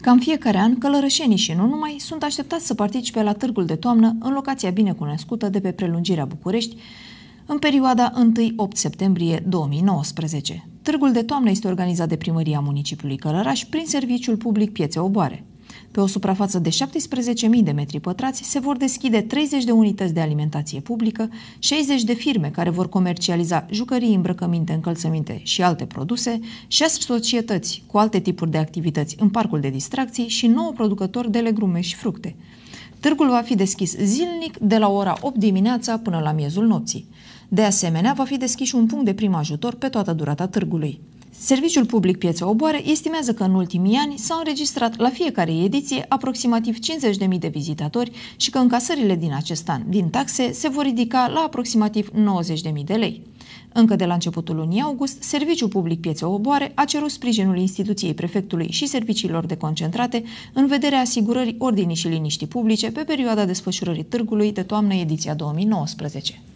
Ca în fiecare an, călărășenii și nu numai sunt așteptați să participe la târgul de toamnă în locația binecunoscută de pe prelungirea București, în perioada 1-8 septembrie 2019. Târgul de toamnă este organizat de primăria municipiului Călăraș prin serviciul public Piețe Oboare. Pe o suprafață de 17.000 de metri pătrați se vor deschide 30 de unități de alimentație publică, 60 de firme care vor comercializa jucării, îmbrăcăminte, încălțăminte și alte produse, 6 societăți cu alte tipuri de activități în parcul de distracții și 9 producători de legume și fructe. Târgul va fi deschis zilnic de la ora 8 dimineața până la miezul nopții. De asemenea, va fi deschis un punct de prim ajutor pe toată durata târgului. Serviciul Public Piețe Oboare estimează că în ultimii ani s-au înregistrat la fiecare ediție aproximativ 50.000 de vizitatori și că încasările din acest an din taxe se vor ridica la aproximativ 90.000 de lei. Încă de la începutul lunii august, Serviciul Public Piețe Oboare a cerut sprijinul instituției prefectului și serviciilor de concentrate în vederea asigurării ordinii și liniștii publice pe perioada desfășurării târgului de toamnă ediția 2019.